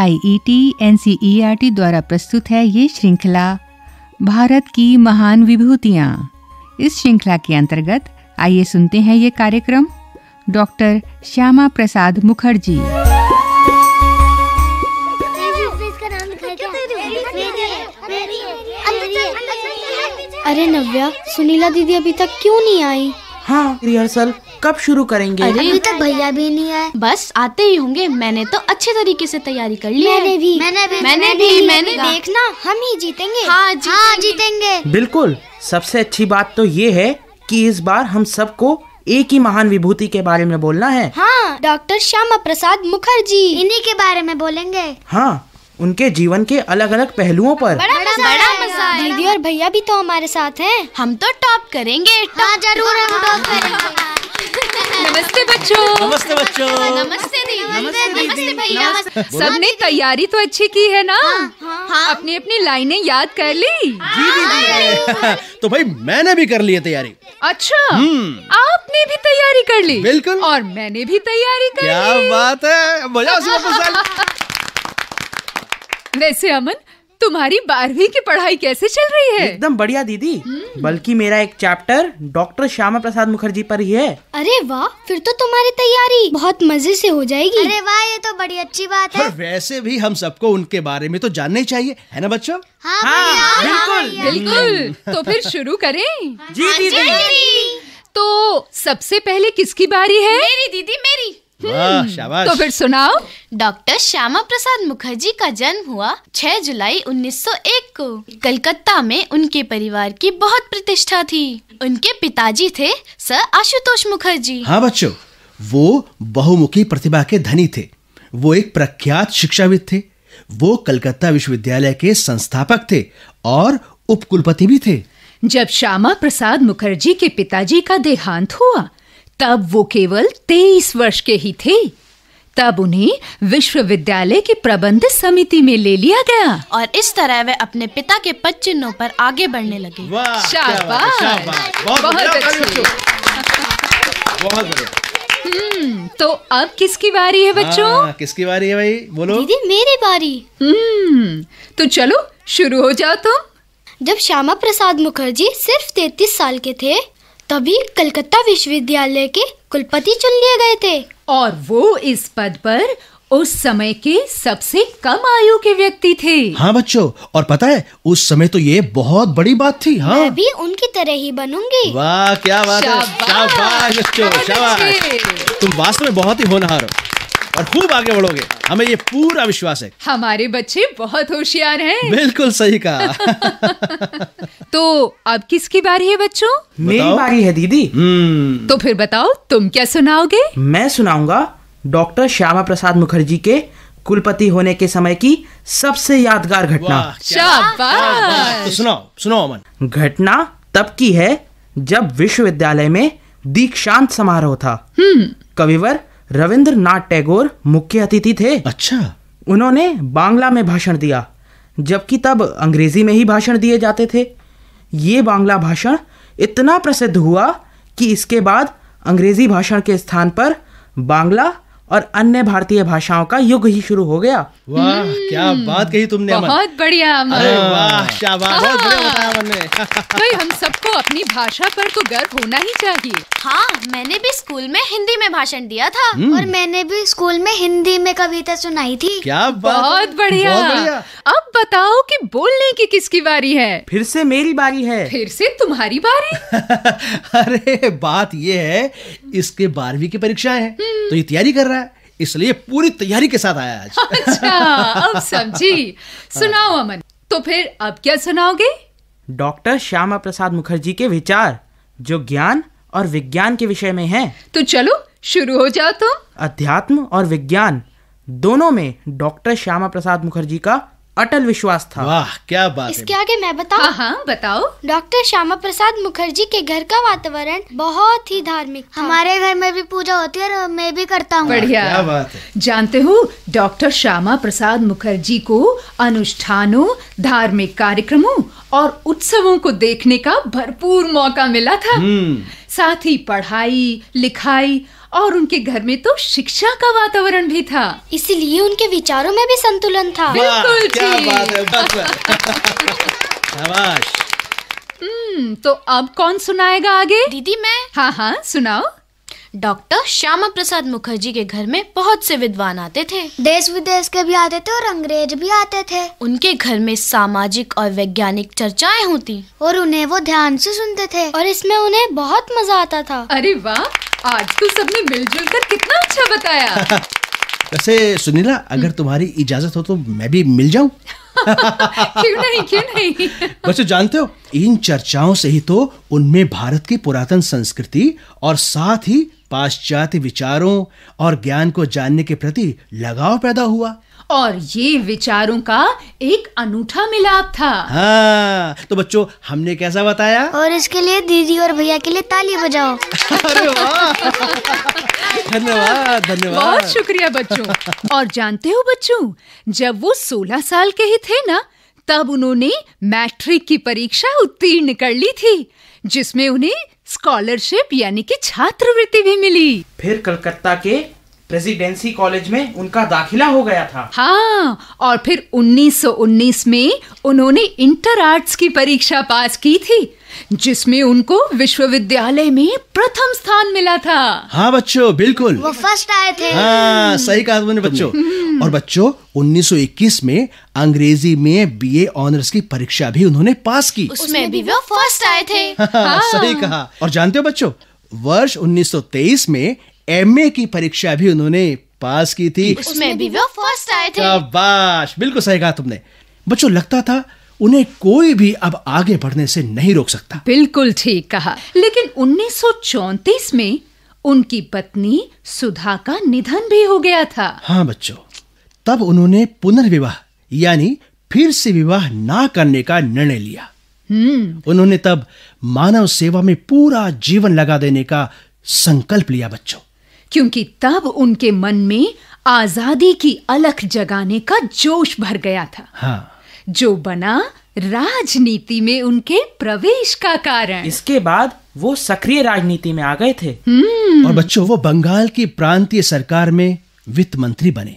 Are NCERT e e द्वारा प्रस्तुत है ये श्रृंखला भारत की महान विभूतियाँ इस श्रृंखला के अंतर्गत आइए सुनते हैं ये कार्यक्रम डॉक्टर श्यामा प्रसाद मुखर्जी अरे नव्या सुनीला दीदी अभी तक क्यों नहीं आई हाँ रिहर्सल कब शुरू करेंगे अभी तक भैया भी नहीं आए बस आते ही होंगे मैंने तो अच्छे तरीके से तैयारी कर ली मैंने भी मैंने भी मैंने भी मैंने देखना हम ही जीतेंगे हाँ, हाँ जीतेंगे, हाँ, जीतेंगे। बिल्कुल सबसे अच्छी बात तो ये है कि इस बार हम सबको एक ही महान विभूति के बारे में बोलना है हाँ डॉक्टर श्यामा प्रसाद मुखर्जी इन्हीं के बारे में बोलेंगे हाँ उनके जीवन के अलग अलग पहलुओं पर बड़ा, बड़ा, बड़ा मजा दीदी और भैया भी तो हमारे साथ हैं हम तो टॉप करेंगे टॉप हाँ, जरूर हम टॉप करेंगे नमस्ते बच्चों नमस्ते बच्चों नमस्ते नमस्ते नमस्ते भैया सबने तैयारी तो अच्छी की है ना हाँ, हाँ।, हाँ अपनी अपनी लाइनें याद कर ली जी दीदी हाँ। तो भाई मैंने भी कर ली है तैयारी अच्छा हम्म। आपने भी तैयारी कर ली बिल्कुल और मैंने भी तैयारी कर ली क्या बात है वैसे अमन तुम्हारी बारहवीं की पढ़ाई कैसे चल रही है एकदम बढ़िया दीदी बल्कि मेरा एक चैप्टर डॉक्टर श्यामा प्रसाद मुखर्जी पर ही है अरे वाह फिर तो तुम्हारी तैयारी बहुत मजे से हो जाएगी अरे वाह ये तो बड़ी अच्छी बात है वैसे भी हम सबको उनके बारे में तो जानना ही चाहिए है ना बच्चों हाँ, हाँ, हाँ बिल्कुल बिल्कुल हम्म। तो फिर शुरू करें हाँ, जी दीदी तो सबसे पहले किसकी बारी है मेरी दीदी मेरी वाह हम्म, शाबाश तो फिर सुनाओ डॉक्टर श्यामा प्रसाद मुखर्जी का जन्म हुआ 6 जुलाई 1901 को कलकत्ता में उनके परिवार की बहुत प्रतिष्ठा थी उनके पिताजी थे सर आशुतोष मुखर्जी हाँ बच्चों वो बहुमुखी प्रतिभा के धनी थे वो एक प्रख्यात शिक्षाविद थे वो कलकत्ता विश्वविद्यालय के संस्थापक थे और उपकुलपति भी थे जब श्यामा प्रसाद मुखर्जी के पिताजी का देहांत हुआ तब वो केवल तेईस वर्ष के ही थे तब उन्हें विश्वविद्यालय के प्रबंध समिति में ले लिया गया और इस तरह वे अपने पिता के पद चिन्हों पर आगे बढ़ने लगे शाबाश बहुत, बहुत हम्म, तो अब किसकी बारी है बच्चों हाँ, किसकी बारी है भाई बोलो दीदी मेरी बारी हम्म तो चलो शुरू हो जाओ तुम जब श्यामा प्रसाद मुखर्जी सिर्फ तैतीस साल के थे तभी कलकत्ता विश्वविद्यालय के कुलपति चुन लिए गए थे और वो इस पद पर उस समय के सबसे कम आयु के व्यक्ति थे हाँ बच्चों और पता है उस समय तो ये बहुत बड़ी बात थी हाँ मैं भी उनकी तरह ही बनूंगी वाह क्या बात है शाबाश बच्चों शाबाश तुम वास्तव में बहुत ही होनहार हो और खूब आगे बढ़ोगे हमें ये पूरा विश्वास है हमारे बच्चे बहुत होशियार हैं बिल्कुल सही कहा तो अब किसकी बारी है बच्चों मेरी बारी है दीदी हम्म। तो फिर बताओ तुम क्या सुनाओगे मैं सुनाऊंगा डॉक्टर श्यामा प्रसाद मुखर्जी के कुलपति होने के समय की सबसे यादगार घटना तो सुनाओ सुनाओ अमन घटना तब की है जब विश्वविद्यालय में दीक्षांत समारोह था हम्म। कविवर रविंद्र नाथ टैगोर मुख्य अतिथि थे अच्छा उन्होंने बांग्ला में भाषण दिया जबकि तब अंग्रेजी में ही भाषण दिए जाते थे ये बांग्ला भाषण इतना प्रसिद्ध हुआ कि इसके बाद अंग्रेजी भाषण के स्थान पर बांग्ला और अन्य भारतीय भाषाओं का युग ही शुरू हो गया हम्म। वाह क्या बात कही तुमने बहुत बढ़िया अरे वाह शाबाश बहुत बढ़िया बताया मैंने भाई हम सबको अपनी भाषा पर तो गर्व होना ही चाहिए हाँ मैंने भी स्कूल में हिंदी में भाषण दिया था हम्म। और मैंने भी स्कूल में हिंदी में कविता सुनाई थी क्या बात बहुत बढ़िया अब बताओ कि बोलने की किसकी बारी है फिर से मेरी बारी है फिर से तुम्हारी बारी अरे बात ये है इसके बारहवीं की परीक्षा है हम्म। तो ये तैयारी कर रहा है इसलिए पूरी तैयारी के साथ आया आज अच्छा अब समझी सुनाओ अमन तो फिर अब क्या सुनाओगे डॉक्टर श्यामा प्रसाद मुखर्जी के विचार जो ज्ञान और विज्ञान के विषय में हैं। तो चलो शुरू हो जाओ तो अध्यात्म और विज्ञान दोनों में डॉक्टर श्यामा प्रसाद मुखर्जी का अटल विश्वास था वाह क्या बात इसके है। आगे मैं बताऊं हाँ, हाँ बताओ डॉक्टर श्यामा प्रसाद मुखर्जी के घर का वातावरण बहुत ही धार्मिक था। हमारे घर में भी पूजा होती है और मैं भी करता हूँ बढ़िया क्या बात है। जानते हो डॉक्टर श्यामा प्रसाद मुखर्जी को अनुष्ठानों धार्मिक कार्यक्रमों और उत्सवों को देखने का भरपूर मौका मिला था हम्म। साथ ही पढ़ाई लिखाई और उनके घर में तो शिक्षा का वातावरण भी था इसीलिए उनके विचारों में भी संतुलन था बिल्कुल क्या बात है बस हम्म, तो अब कौन सुनाएगा आगे दीदी मैं हाँ हाँ सुनाओ डॉक्टर श्यामा प्रसाद मुखर्जी के घर में बहुत से विद्वान आते थे देश विदेश के भी आते थे और अंग्रेज भी आते थे उनके घर में सामाजिक और वैज्ञानिक चर्चाएं होती और उन्हें वो ध्यान से सुनते थे और इसमें उन्हें बहुत मजा आता था अरे वाह आज तो सबने मिलजुल कर कितना अच्छा बताया वैसे सुनीला अगर तुम्हारी इजाजत हो तो मैं भी मिल जाऊं क्यों नहीं क्यों नहीं बच्चों जानते हो इन चर्चाओं से ही तो उनमें भारत की पुरातन संस्कृति और साथ ही पाश्चात्य विचारों और ज्ञान को जानने के प्रति लगाव पैदा हुआ और ये विचारों का एक अनूठा मिलाप था हाँ तो बच्चों हमने कैसा बताया और इसके लिए दीदी और भैया के लिए ताली बजाओ अरे धन्यवाद धन्यवाद बहुत शुक्रिया बच्चों और जानते हो बच्चों जब वो सोलह साल के ही थे ना तब उन्होंने मैट्रिक की परीक्षा उत्तीर्ण कर ली थी जिसमें उन्हें स्कॉलरशिप यानी कि छात्रवृत्ति भी मिली फिर कलकत्ता के प्रेसिडेंसी कॉलेज में उनका दाखिला हो गया था हाँ और फिर 1919 में उन्होंने इंटर आर्ट्स की परीक्षा पास की थी जिसमें उनको विश्वविद्यालय में प्रथम स्थान मिला था हाँ बच्चों बिल्कुल वो फर्स्ट आए थे हाँ सही कहा तुमने बच्चों हम्म। और बच्चों 1921 में अंग्रेजी में बीए ऑनर्स की परीक्षा भी उन्होंने पास की उसमें भी वो फर्स्ट आए थे हाँ, हाँ। सही कहा और जानते हो बच्चों वर्ष 1923 में एमए की परीक्षा भी उन्होंने पास की थी उसमें भी वो फर्स्ट आए थे शाबाश बिल्कुल सही कहा तुमने बच्चों लगता था उन्हें कोई भी अब आगे बढ़ने से नहीं रोक सकता बिल्कुल ठीक कहा लेकिन 1934 में उनकी पत्नी सुधा का निधन भी हो गया था हाँ बच्चों तब उन्होंने पुनर्विवाह यानी फिर से विवाह ना करने का निर्णय लिया हम्म। उन्होंने तब मानव सेवा में पूरा जीवन लगा देने का संकल्प लिया बच्चों क्योंकि तब उनके मन में आजादी की अलख जगाने का जोश भर गया था हाँ। जो बना राजनीति में उनके प्रवेश का कारण इसके बाद वो सक्रिय राजनीति में आ गए थे हम्म। और बच्चों वो बंगाल की प्रांतीय सरकार में वित्त मंत्री बने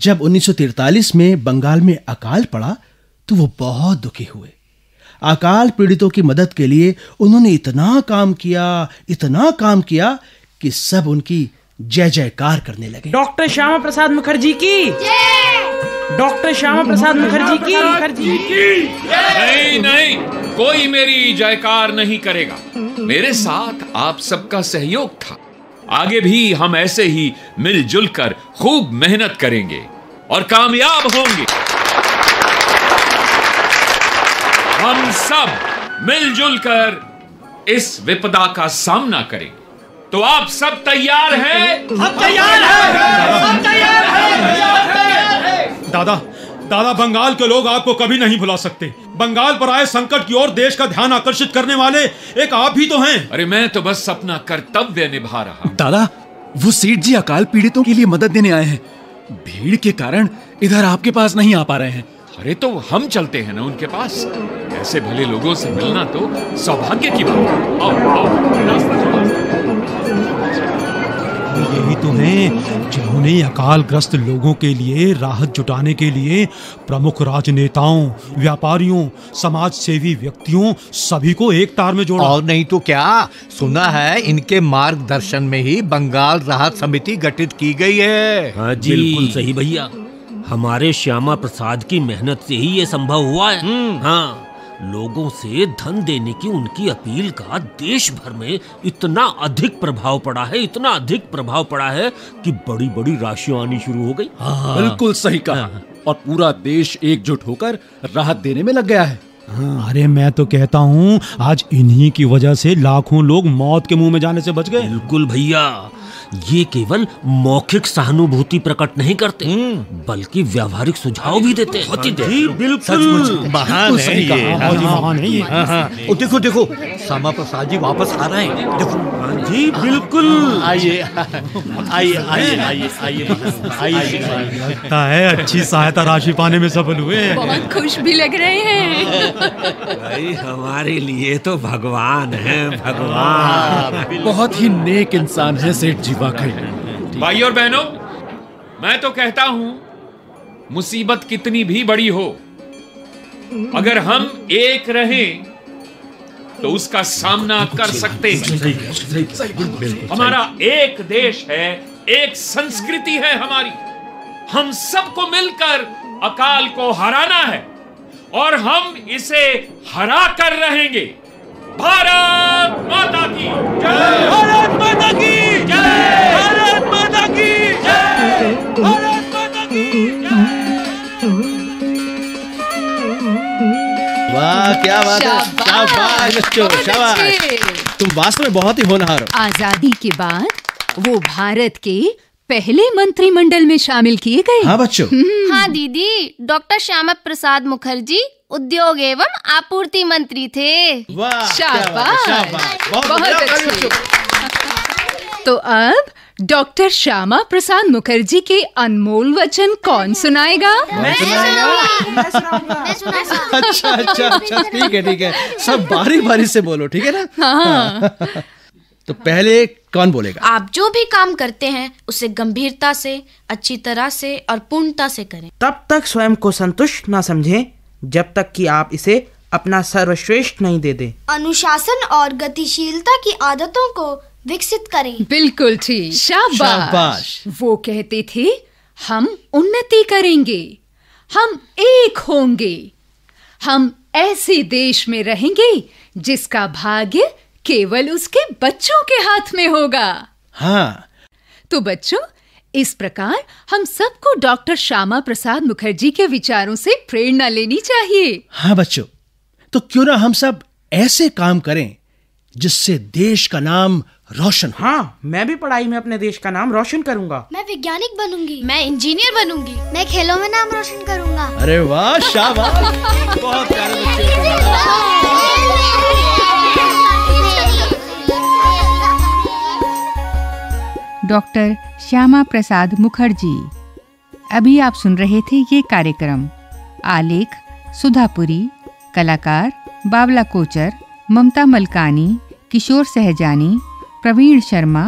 जब 1943 में बंगाल में अकाल पड़ा तो वो बहुत दुखी हुए अकाल पीड़ितों की मदद के लिए उन्होंने इतना काम किया इतना काम किया कि सब उनकी जय जयकार करने लगे डॉक्टर श्यामा प्रसाद मुखर्जी की डॉक्टर श्यामा प्रसाद मुखर्जी की मुखर्जी की नहीं नहीं कोई मेरी जयकार नहीं करेगा मेरे साथ आप सबका सहयोग था आगे भी हम ऐसे ही मिलजुल कर खूब मेहनत करेंगे और कामयाब होंगे हम सब मिलजुल कर इस विपदा का सामना करेंगे तो आप सब तैयार हैं हम तैयार हैं हम तैयार हैं दादा दादा बंगाल के लोग आपको कभी नहीं भुला सकते बंगाल पर आए संकट की ओर देश का ध्यान आकर्षित करने वाले एक आप ही तो हैं अरे मैं तो बस अपना कर्तव्य निभा रहा दादा वो सेठ जी अकाल पीड़ितों के लिए मदद देने आए हैं भीड़ के कारण इधर आपके पास नहीं आ पा रहे हैं अरे तो हम चलते हैं ना उनके पास ऐसे भले लोगों से मिलना तो सौभाग्य की बात है आओ आओ यही तो हैं जिन्होंने अकालग्रस्त लोगों के लिए राहत जुटाने के लिए प्रमुख राजनेताओं व्यापारियों समाज सेवी व्यक्तियों सभी को एक तार में जोड़ा और नहीं तो क्या सुना है इनके मार्गदर्शन में ही बंगाल राहत समिति गठित की गई है हाँ जी बिल्कुल सही भैया हमारे श्यामा प्रसाद की मेहनत से ही ये संभव हुआ है हम्म। हाँ लोगों से धन देने की उनकी अपील का देश भर में इतना अधिक प्रभाव पड़ा है इतना अधिक प्रभाव पड़ा है कि बड़ी बड़ी राशियां आनी शुरू हो गई हाँ। बिल्कुल सही कहा हाँ, हाँ। और पूरा देश एकजुट होकर राहत देने में लग गया है हाँ। अरे मैं तो कहता हूँ आज इन्हीं की वजह से लाखों लोग मौत के मुंह में जाने से बच गए बिल्कुल भैया ये केवल मौखिक सहानुभूति प्रकट नहीं करते हम्म। बल्कि व्यावहारिक सुझाव भी देते हैं हाँ बिल्कुल महान है ये देखो देखो श्यामा प्रसाद जी वापस आ रहे हैं देखो जी बिल्कुल आइए आइए आइए आइए आइए लगता है अच्छी सहायता राशि पाने में सफल हुए बहुत खुश भी लग रहे हैं भाई हमारे लिए तो भगवान है भगवान हाँ, बहुत ही नेक इंसान है सेठ जी वाकई भाई और बहनों मैं तो कहता हूँ मुसीबत कितनी भी बड़ी हो अगर हम एक रहें तो उसका सामना कर सकते हैं हमारा एक देश है एक संस्कृति है हमारी हम सबको मिलकर अकाल को हराना है और हम इसे हरा कर रहेंगे भारत माता की जय भारत माता की वाह क्या बात है शाबाश शाबाश तुम वास्तव में बहुत ही होनहार हो आजादी के बाद वो भारत के पहले मंत्रिमंडल में शामिल किए गए हाँ बच्चों हम्म। हाँ दीदी डॉक्टर श्यामा प्रसाद मुखर्जी उद्योग एवं आपूर्ति मंत्री थे वाह शाबाश बहुत, बहुत अच्छे तो अब डॉक्टर श्यामा प्रसाद मुखर्जी के अनमोल वचन कौन सुनाएगा मैं सुनाएगा अच्छा अच्छा अच्छा, अच्छा ठीक है ठीक है सब बारी बारी से बोलो ठीक है ना हाँ, हाँ।, हाँ तो पहले कौन बोलेगा आप जो भी काम करते हैं उसे गंभीरता से अच्छी तरह से और पूर्णता से करें तब तक स्वयं को संतुष्ट ना समझें जब तक कि आप इसे अपना सर्वश्रेष्ठ नहीं दे दे अनुशासन और गतिशीलता की आदतों को विकसित करें बिल्कुल ठीक शाबाश।, शाबाश वो कहते थे हम उन्नति करेंगे हम एक होंगे हम ऐसे देश में रहेंगे जिसका भाग्य केवल उसके बच्चों के हाथ में होगा हाँ तो बच्चों इस प्रकार हम सबको डॉक्टर श्यामा प्रसाद मुखर्जी के विचारों से प्रेरणा लेनी चाहिए हाँ बच्चों तो क्यों ना हम सब ऐसे काम करें जिससे देश का नाम रोशन हाँ मैं भी पढ़ाई में अपने देश का नाम रोशन करूंगा मैं वैज्ञानिक बनूंगी मैं इंजीनियर बनूंगी मैं खेलों में नाम रोशन करूंगा अरे वाह शाबाश बहुत डॉक्टर श्यामा प्रसाद मुखर्जी अभी आप सुन रहे थे ये कार्यक्रम आलेख सुधापुरी कलाकार बावला कोचर ममता मलकानी किशोर सहजानी प्रवीण शर्मा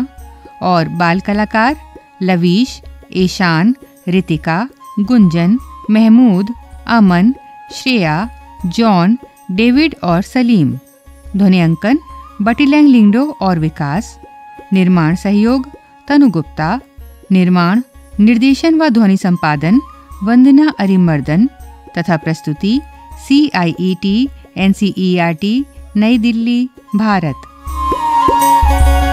और बाल कलाकार लवीश ईशान रितिका गुंजन महमूद अमन श्रेया जॉन डेविड और सलीम ध्वनि अंकन बटिलैंग लिंगडो और विकास निर्माण सहयोग तनु गुप्ता निर्माण निर्देशन व ध्वनि संपादन वंदना अरिमर्दन तथा प्रस्तुति C I E T N C E R T Nai Delhi Bharat thank you